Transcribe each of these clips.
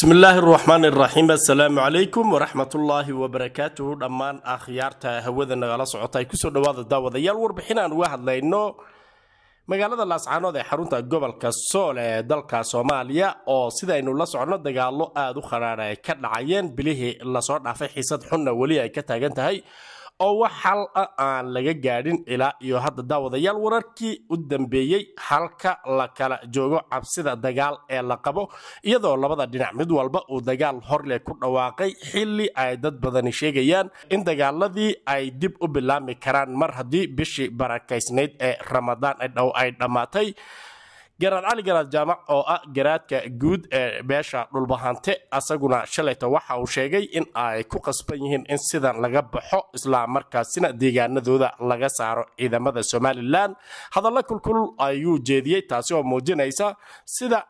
bismi illaahi raxmaan iraxiim assalaamu calaykum waraxmatullaahi wabarakaatuhu dhammaan akhyaarta hawada nagala socota ay kusoo dhawaada daawadayaal warbixin aan uga hadlayno magaalada laascaanood ee xarunta gobolka sool ee dalka soomaaliya oo sidaynu la socno dagaallo aada u khadhaadh ay ka dhacayeen bilihii lasoo dhaafay xiisad xunna weli ay ka taagan tahay oo wax xal a ah aan laga gaadhin ilaa iyo hadda daawadayaal wararkii u dambeeyey halka la kala joogo cabsida dagaal ee la qabo iyadoo labada dhinac mid walba uu dagaal horleh ku dhawaaqay xilli ay dad badani sheegayaan in dagaaladii ay dib u bilaami karaan mar haddii bishii barakaysnayd ee ramadaan ay dhammaatay garaad cali garaad jaamac oo ah garaadka guud ee beesha dhulbahante asaguna shalayta waxa uu sheegay in ay ku qasban yihiin in sidan laga baxo isla markaasina deegaanadooda laga saaro ciidamada somalilan hadallo kulkul ayuu jeediyey taasi oo muujinaysa sida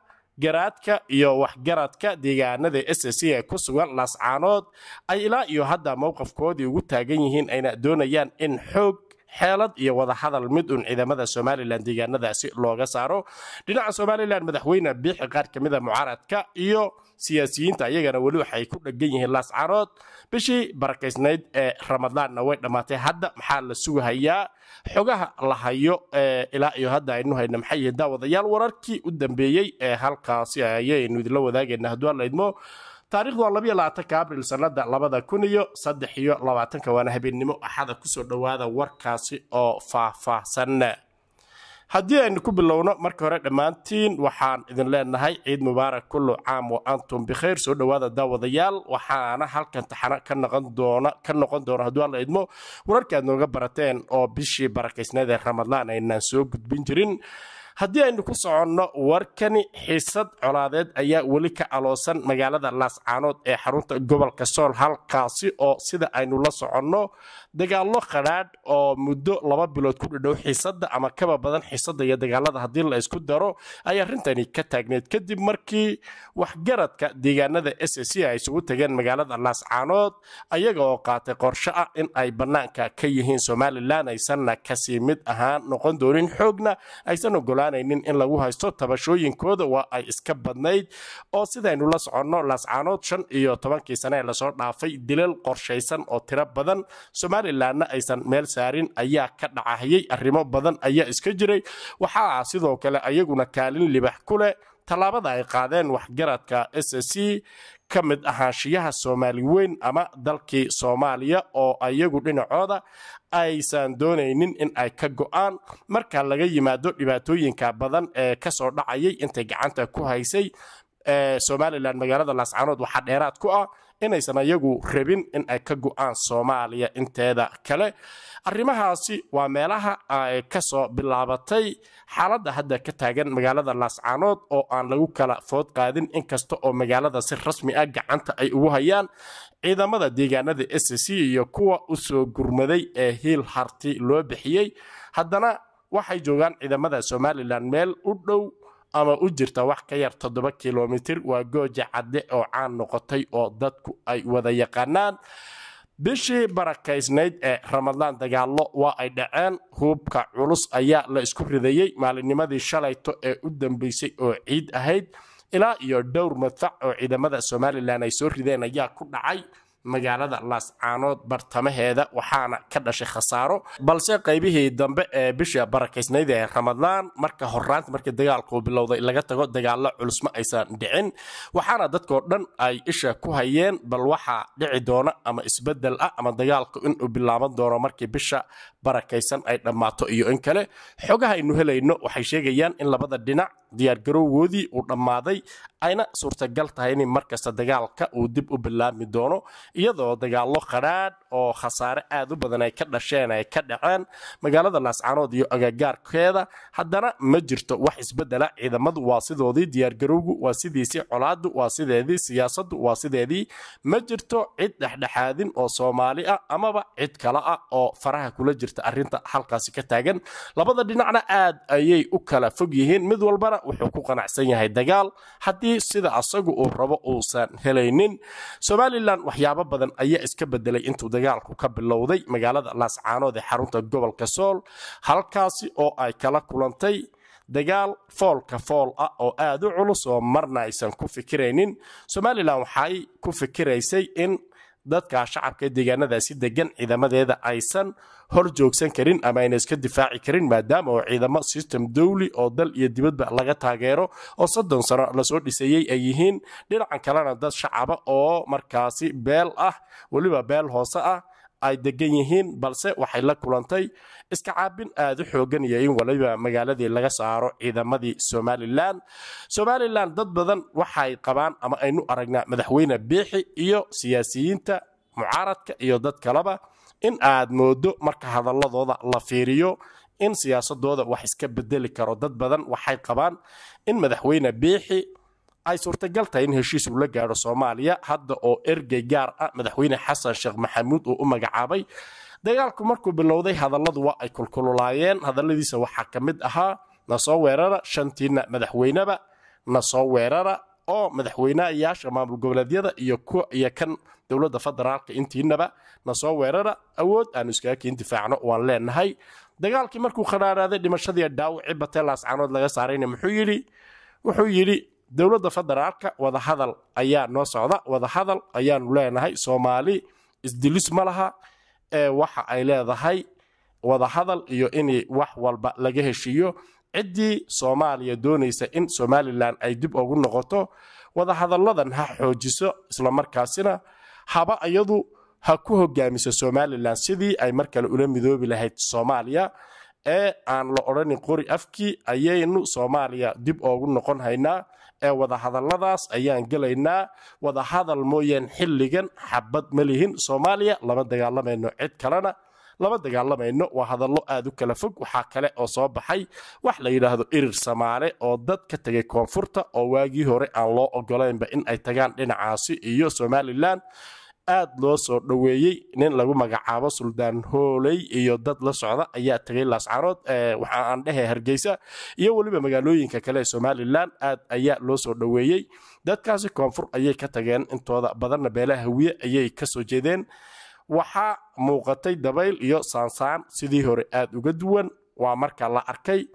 garaadka iyo waxgaradka deegaanada s c ee ku sugan lascaanood ay ilaa iyo hadda mowqafkoodii ugu taagan yihiin ayna doonayaan in xoog xeelad iyo wadahadal mid un ciidamada somalilan deegaanadaasi looga saaro dhinaca somalilan madaxweyne biixi qaar ka mid a ah mucaaradka iyo siyaasiyiinta ayagana weli waxay ku dhegan yihiin laascarood bishii barakaysnayd ee ramadaanna way dhammaatay hadda maxaa la sugahayaa xogaha la hayo ilaa iyo hadda aynu hayna maxay yihiin daawadayaal wararkii u dambeeyey ee halkaasi ayaynu idinla wadaagaynaa hadduu halaydmo taarikhdu waa labayo labaatanka abril sanada labada kun iyo saddex iyo labaatanka waana habeennimo axada kusoo dhowaada warkaasi oo faahfaahsan haddii aynu ku bilowno marka hore dhammaantiin waxaan idin leenahay ciid mubaarak kullu caam wa antum bikhayr soo dhowaada daawadayaal waxaana halkan taxana ka noqon doona ka noqon doona hadduu alla idmo wararkii aad nooga barateen oo bishii barakaysneed ee ramadlaan aynaan soo gudbin jirin haddii aynu ku soconno warkani xiisad colaadeed ayaa weli ka aloosan magaalada laascaanood ee xarunta gobolka sool halkaasi oo sida aynu la soconno dagaallo qadhaadh oo muddo laba bilood ku dhidhow xiisada ama kaba badan xiisada iyo dagaalada haddii la isku daro ay arrintani ka taagneyd kadib markii waxgaradka deegaanada s c ay isugu tageen magaalada laascaanood ayaga oo qaatay qorsho ah in ay bannaanka ka yihiin somalilan aysanna kasii mid ahaan noqon doonin xoogna aysan ogolaan oggolaanaynin in lagu haysto tabashooyinkooda waa ay iska badnayd oo sidaynu la soconno laascaanood shan iyo tobankii sane ee lasoo dhaafay dilal qorshaysan oo tiro badan somalilanna aysan meel saarin ayaa ka dhacahayay arrimo badan ayaa iska jiray waxaa sidoo kale ayaguna kaalin libax ku leh tallaabada ay qaadeen waxgaradka s s c ka mid ahaanshiyaha soomaali weyn ama dalkii soomaaliya oo iyagu dhinacooda aysan doonaynin in ay ka go'aan marka laga yimaado dhibaatooyinka badan ee ka soo dhacayay intay gacanta ku haysay somalilan magaalada laascaanood waxaa dheeraad ku ah inaysan iyagu rabin in ay ka go-aan soomaaliya inteeda kale arrimahaasi waa meelaha ay ka soo bilaabatay xaaladda hadda ka taagan magaalada laascaanood oo aan lagu kala food qaadin inkasta oo magaalada si rasmi ah gacanta ay ugu hayaan ciidamada deegaanada s c iyo kuwa usoo gurmaday ee hiil harti loo bixiyey haddana waxay joogaan ciidamada somalilan meel u dhow ama u jirta wax ka yar toddoba kilomitir waa gooja cadde oo caan noqotay oo dadku ay wada yaqaanaan bishii barakaysnayd ee ramadaan dagaallo waa ay dhaceen huubka culus ayaa la isku ridayey maalinnimadii shalayto ee u dambeysay oo ciid ahayd ilaa iyo dhowr madfac oo ciidamada somalilan ay soo rideen ayaa ku dhacay magaalada laascaanood bartamaheeda waxaana ka dhashay khasaaro balse qaybihii dambe ee bisha barakaysnayd ee ramadaan marka horraanta markii dagaalkuu bilowday laga tago dagaalla culusma aysan dhicin waxaana dadkoo dhan ay isha ku hayeen bal waxaa dhici doona ama isbedel ah ama dagaalku inuu bilaaban doono markii bisha barakaysan ay dhammaato iyo in kale xogahaynu helayno waxay sheegayaan in labada dhinac diyaargarowgoodii uu dhammaaday ayna suurtagal tahay inay markasta dagaalka uu dib u bilaabmi doono iyadoo dagaallo qadhaadh oo khasaare aad u badan ay ka dhasheen ay ka dhaceen magaalada laascanood iyo agagaarkeeda haddana ma jirto wax isbedela ciidamadu waa sidoodii diyaargarowgu waa sidiisii colaadu waa sideedii siyaasadu waa sideedii ma jirto cid dhexdhexaadin oo soomaali ah amaba cid kale ah oo faraha kula jirta arinta halkaasi ka taagan labada dhinacna aad ayay u kala fog yihiin mid walbana wuxuu ku qanacsan yahay dagaal haddii sida asagu uu rabo uusan helaynin somalilan waxyaabo badan ayaa iska bedelay intuu dagaalku ka bilowday magaalada laascaanood ee xarunta gobolka sool halkaasi oo ay kala kulantay dagaal foolka fool ah oo aada u culus oo marna aysan ku fikiraynin somalilan waxay ku fikiraysay in dadka shacabka deegaanadaasi degan ciidamadeeda aysan hor joogsan karin ama ayna iska difaaci karin maadaama oo ciidamo system dowli oo dal iyo dibadba laga taageero oo soddon sano lasoo dhisayey ay yihiin dhinacan kalena dad shacaba oo markaasi beel ah weliba beel hoose ah ay degan yihiin balse waxay la kulantay iska caabin aad u xoogan iyo in waliba magaaladii laga saaro ciidamadii somalilan somalilan dad badan waxay qabaan ama aynu aragnaa madaxweyne biixi iyo siyaasiyiinta mucaaradka iyo dad kaleba in aad moodo marka hadalladooda la fiiriyo in siyaasadooda wax iska bedeli karo dad badan waxay qabaan in madaxweyne biixi ay suurtagal tahay in heshiis uu la gaadho soomaaliya hadda oo ergey gaar ah madaxweyne xasan sheekh maxamuud uu u magacaabay dagaalku markuu bilowday hadalladu waa ay kulkululaayeen hadalladiisa waxaa ka mid ahaa na soo weerara shantiina madaxweyneba na soo weerara oo madaxweyneyaasha maamul goboleedyada iyo kan dowladda federaalka intiinaba nasoo weerara awood aanu iskaga kiin difaacno waan leenahay dagaalkii markuu khanaanaaday dhimashadii dhaawacii batee laascaanood laga saarayna wuxuu yidhi dowlada federaalka wadahadal ayaa noo socda wadahadal ayaanu leenahay soomaali isdilis ma laha ee waxa ay leedahay wadahadal iyo in wax walba laga heshiiyo ciddii soomaaliya doonaysa in somalilan ay dib ugu noqoto wadahadalladan ha xoojiso islamarkaasina haba iyadu ha ku hogaamiso somalilan sidii ay mar kale ula midoobi lahayd soomaaliya ee aan la odhanin qori afkii ayaynu soomaaliya dib oogu noqon haynaa ee wadahadalladaas ayaan gelaynaa wadahadal mooyaan xilligan xabad ma lihin soomaaliya lama dagaalamayno cid kalena lama dagaalamayno waa hadallo aad u kala fog waxaa kale oo soo baxay wax la yidhaahdo irir samaale oo dad ka tegay koonfurta oo waagii hore aan loo ogolaynba in ay tagaan dhinacaasi iyo somalilan aad loo soo dhoweeyey nin lagu magacaabo suldaan hooley iyo dad la socda ayaa tegay laascaanood eh, waxa aan dhehe hargeysa iyo weliba magaalooyinka kale ee somalilan aad ayaa loo soo dhoweeyey dadkaasi koonfur ayay ka tageen intooda badanna beelaha hawiye ayay ka soo jeedeen waxaa muuqatay dabayl iyo saansaan sidii hore aad uga duwan waa marka la arkay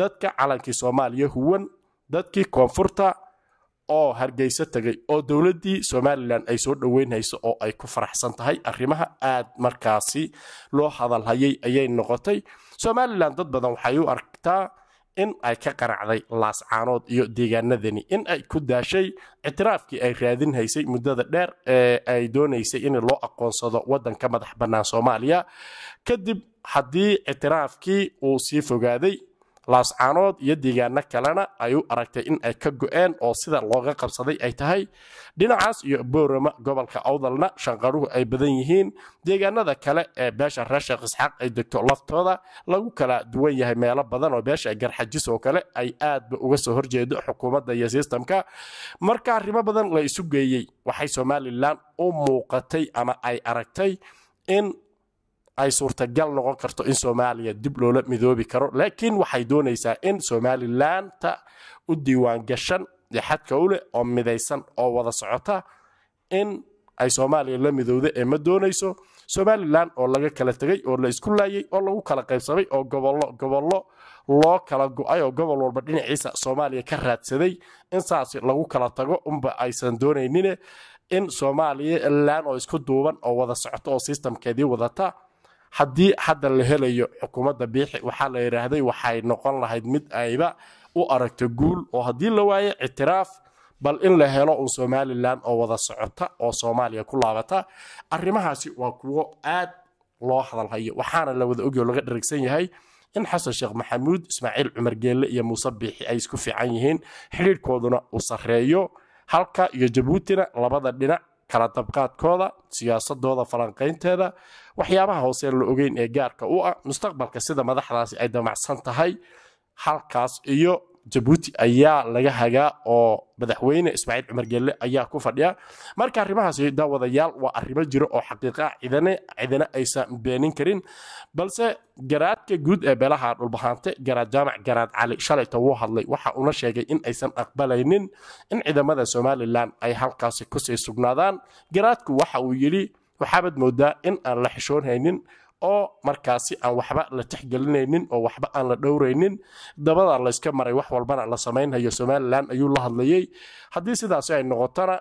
dadka calankii soomaaliya huwan dadkii koonfurta oo hargeysa tegay oo dowladdii somalilan ay soo dhoweynayso oo ay ku faraxsan tahay arrimaha aad markaasi loo hadalhayay ayay noqotay somalilan dad badan waxay u aragtaa in ay ka qaracday laascaanood iyo deegaanadani in ay ku daashay ictiraafkii ay raadin haysay muddada dheer ee ay doonaysay in loo aqoonsado waddanka madax bannaan soomaaliya kadib haddii ictiraafkii uu sii fogaaday laascaanood iyo deegaano kalena ayuu aragtay in ay ka go-een oo sida looga qabsaday ay tahay dhinacaas iyo boorama gobolka awdalna shanqaruhu ay badan yihiin deegaanada kale ee beesha reer sheekh isxaaq ay degto laftooda lagu kala duwan yahay meelo badan oo beesha garxajis oo kale ay aadba uga soo horjeedo xukuumadda iyo sistamka marka arrimo badan la isu geeyey waxay somalilan u muuqatay ama ay aragtay in ay suurtagal noqon karto in soomaaliya dib loola midoobi karo laakiin waxay doonaysaa in somalilanta u diiwaangashan ee xadka u oo midaysan oo wada socota in ay soomaaliya la midowda ee ma doonayso somalilan oo laga kala tegay oo la isku laayay oo lagu kala qaybsamay oo gobollo gobollo loo kala go-ay oo gobol walba dhinaciisa soomaaliya ka raadsaday in saas lagu kala tago unba aysan doonaynine in somalilan oo isku duuban oo wada socota oo sistamkeedii wadata haddii hadda la helayo xukuumadda biixi waxaa la yidhaahday waxay noqon lahayd mid ayba u aragto guul oo haddii la waayo ictiraaf bal in la helo un somalilan oo wada socota oo soomaaliya ku laabata arrimahaasi waa kuwo aad loo hadalhayo waxaana la wada ogyo laga dharagsan yahay in xasan sheekh maxamuud ismaaciil cumar geelle iyo muuse biixi ay isku fiican yihiin xidhiirhkooduna uu sarreeyo halka iyo jabuutina labada dhinac kala dabqaadkooda siyaasadooda falanqaynteeda waxyaabaha hooseen la ogeyn ee gaarka u ah mustaqbalka sida madaxdaasi ay damacsan tahay halkaas iyo jabuuti ayaa laga hagaa oo madaxweyne ismaaciil cumar geelle ayaa ku fadhiya marka arrimahaasi daawadayaal waa arrimo jiro oo xaqiiqa cidane cidane aysan beenin karin balse garaadka guud ee beelaha dhulbahaante garaad jaamac garaad cali shalayta wuu hadlay waxa uuna sheegay in aysan aqbalaynin in ciidamada somalilan ay halkaasi kusii sugnaadaan garaadku waxa uu yidhi waxaabad moodaa in aan la xishoonhaynin oo markaasi aan waxba la texgelinaynin oo waxba aan la dhowraynin dabada layska maray wax walbana la samaynhayo somalilan ayuu la hadlayey haddii sidaasi ay noqotona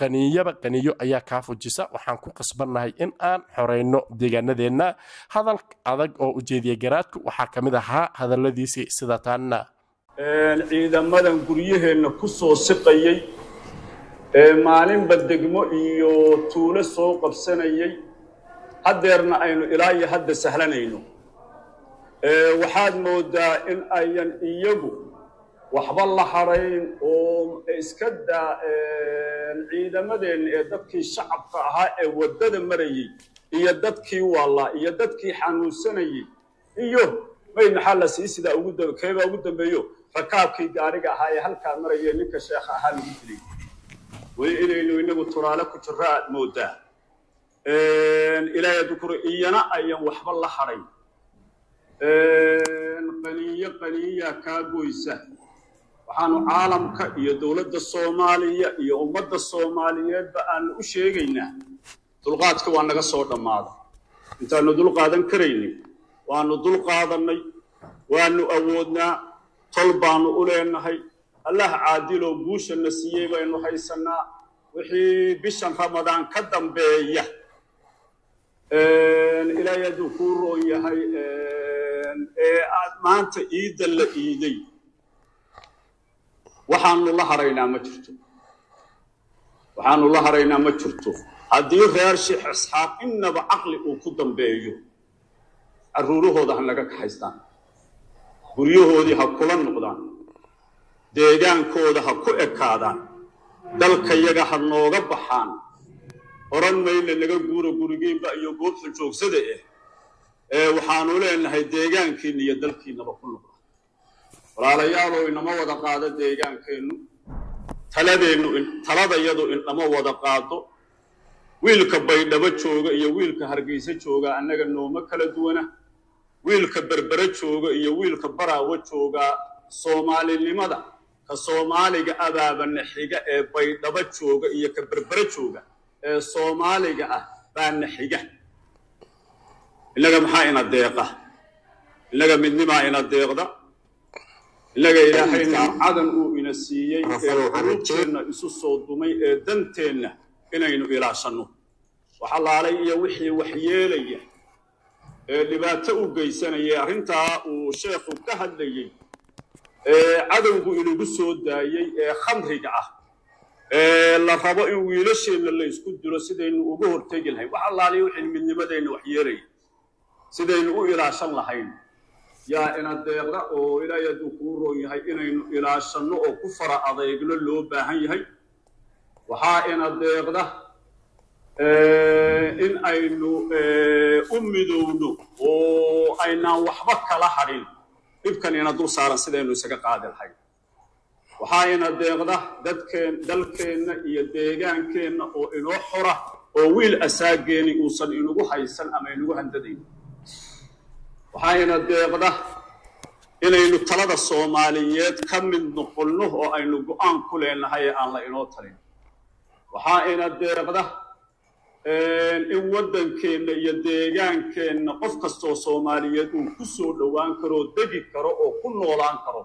qaniiyaba qaniyo ayaa kaa fujisa waxaan ku qasbannahay in aan xoreyno deegaanadeenna hadal adag oo ujeediya garaadku waxaa ka mid ahaa hadalladiisii sida taanna ciidamadan guryaheenna ku soo siqayey ee maalinba degmo iyo tuulo soo qabsanayey haddeerna aynu ilaa iyo hadda sahlanayno waxaad moodaa in ayan iyagu waxba la harayn oo iska daa ciidamadeenna ee dadkii shacabka ahaa ee waddada marayey iyo dadkii waalaa iyo dadkii xanuunsanayey iyo may maxaa la sii sidaa ugu keebaa ugu dambeeyo rakaabkii gaariga ahaa ee halkaa marayee ninka sheekha ahaa lagu dilay weli inaynu inagu turaale ku jirraa aad ilaahay adukuro iyana ayan waxba la hadhay qaniinyo qaniinyaa kaa goysa waxaanu caalamka iyo dowladda soomaaliya iyo ummadda soomaaliyeedba aanu u sheegaynaa dulqaadka waa naga soo dhammaaday intaanu dul qaadan karaynay waanu dulqaadannay waanu awoodnaa tol baanu u leenahay allah caadiloo guushanna siiyey baynu haysannaa wixii bishan ramadaan ka dambeeya ilaahay aduu kuu roon yahay ee aad maanta iidda la iiday waxaanu la haraynaa ma jirto waxaanu la haraynaa ma jirto haddii reer sheekh isxaaq innaba caqli uu ku dambeeyo carruurahooda han laga kaxaystaan guryahoodii ha kula noqdaan deegaankooda ha ku ekaadaan dalkayaga ha nooga baxaan horan mayle laga guuro gurigeynba iyo goobta joogsada ah eh. ee eh, waxaanu leenahay deegaankiinna iyo dalkiinaba ku noqda walaalayaalow inama wada qaado deegaankeennu taladeennu taladayadu inama wada qaado wiilka baydhabo jooga iyo wiilka hargayso jooga annaga nooma kala duwana wiilka berbere jooga iyo wiilka baraawo joogaa soomaalinimada ka soomaaliga abaabana ee baydhabo jooga iyo ka berbere jooga ee soomaaliga ah baa na xiga innaga maxaa ina deeqa innaga midnimaa ina deeqda innaga ilaahay naamcadan uu ina siiyey ee ururteenna isu soo dumay ee danteenna inaynu ilaashanno waxalaalay iyo wixii waxyeelaya ee dhibaato u geysanayay arrintaa uu sheekhu ka hadlayey ee cadowgu inagu soo daayey ee khamriga ah la rabo in wiilasheenna laysku dilo sidaynu uga hortegi lahayn wax allaaliya u wax waxyeelaya sidaynu u ilaashan lahayn yaa ina deeqda oo ilaahay hadduu kuu roon yahay inaynu ilaashanno oo ku fara adeegno loo baahan yahay waxaa ina deeqda in aynu u midowno oo aynaan waxba kala hadhin dhibkan ina dul saaran sidaynu isaga qaadi lahayn waxaayna deeqda dadkeen dalkeenna iyo deegaankeenna oo inoo xora oo wiil asaageeni uusan inagu haysan ama inagu handadayn waxaayna deeqda inaynu talada soomaaliyeed ka mid noqonno oo aynu go-aan ku leenahay ee aan la inoo talin waxaa waxaayna deeqda in waddankeenna iyo deegaankeenna qof kastoo soomaaliyeed uu ku soo dhowaan karo oo degi karo oo ku noolaan karo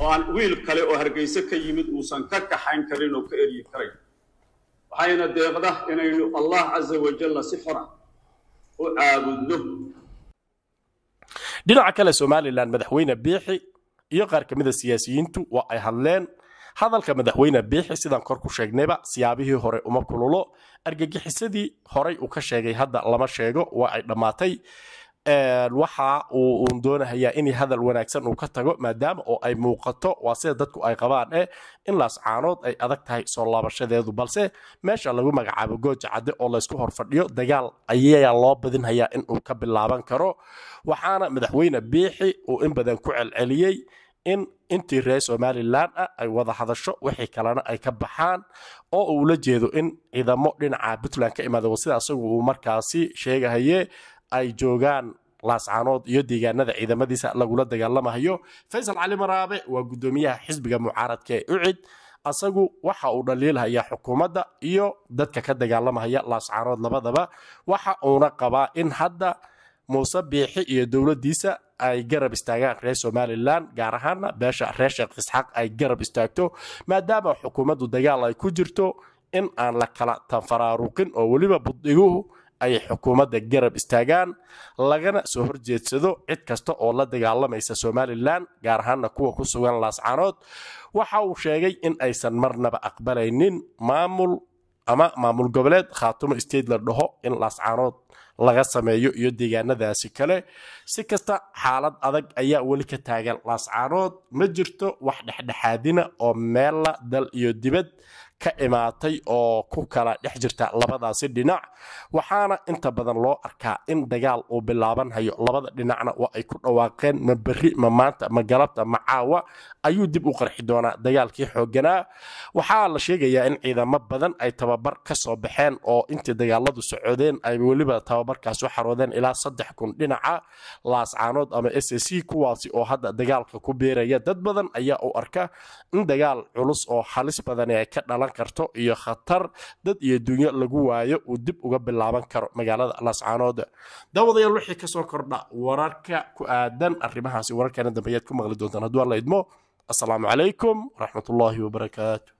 oo aan wiil kale oo hargeyse ka yimid uusan ka kaxayn karin oo ka eryi karayn waxayna deeqda inaynu allah casa wajalla si xora u caabudno dhinaca kale somalilan madaxweyne biixi iyo qaar ka mida siyaasiyiintu waa ay hadleen hadalka madaxweyne biixi sidaan kor ku sheegnayba siyaabihii hore uma kululo argagixisadii horay uu ka sheegay hadda lama sheego waa ay dhammaatay waxa uu uun doonahayaa in hadal wanaagsan uu ka tago maadaama oo ay muuqato waa sida dadku ay qabaan e in laascaanood ay adag tahay soo laabashadeedu balse meesha lagu magacaabo gooja cadde oo laysku horfadhiyo dagaal ayaa loo badinhayaa inuu ka bilaaban karo waxaana madaxweyne biixi uu in badan ku celceliyey in intii reer somalilan ah ay wada hadasho wixii kalena ay ka baxaan oo uula jeedo in ciidamo dhinaca puntland ka imaada sidaa isagu uu markaasi sheegahaye ay joogaan laascaanood iyo deegaanada ciidamadiisa lagula dagaalamahayo faysal cali maraabe waa gudoomiyaha xisbiga mucaaradka ee ucid asagu waxa uu dhaliilhayaa xukuumadda iyo dadka ka dagaalamahaya laascaanood labadaba waxa uuna qabaa in hadda muuse biixi iyo dowladiisa ay garab istaagaan reer somalilan gaar ahaana beesha reer sheekh isxaaq ay garab istaagto maadaama xukuumaddu dagaal ay ku jirto in aan la kala tanfaraaruqin oo weliba buddhiguhu ay xukuumadda garab istaagaan lagana soo horjeedsado cid kasta oo la dagaalamaysa somalilan gaar ahaana kuwa ku sugan laascanood waxa uu sheegay in aysan marnaba aqbalaynin maamul ama maamul goboleed khaatumo state la dhaho in laascanood laga sameeyo iyo deegaanadaasi kale si kasta xaalad adag ayaa weli ka taagan laascanood ma jirto wax dhexdhexaadina oo meella dal iyo dibad ka imaatay oo ku kala dhex jirta labadaasi dhinac waxaana inta badan loo arkaa in dagaal uu bilaabanhayo labada dhinacna waa ay ku dhawaaqeen ma beri ma maanta ma galabta ma caawa ayuu dib u qarxi doonaa dagaalkii xooganaa waxaa la sheegayaa in ciidamo badan ay tababar ka soo baxeen oo intii dagaaladu socodeen ay weliba tababarkaas xaroodeen ilaa saddex kun dhinaca laascaanood ama s c kuwaasi oo hadda dagaalka ku biiraya dad badan ayaa u arka in dagaal culus oo halis badani ay ka dhalan noqon karto iyo khatar dad iyo dunyo lagu waayo uu dib uga bilaaban karo magaalada laascaanood daawadayaal wixii kasoo kordha wararka ku aadan arrimahaasi wararkana dambeeyaad ku maqli doontaan hadduu alla idmo assalaamu calaykum waraxmatullaahi wabarakaatu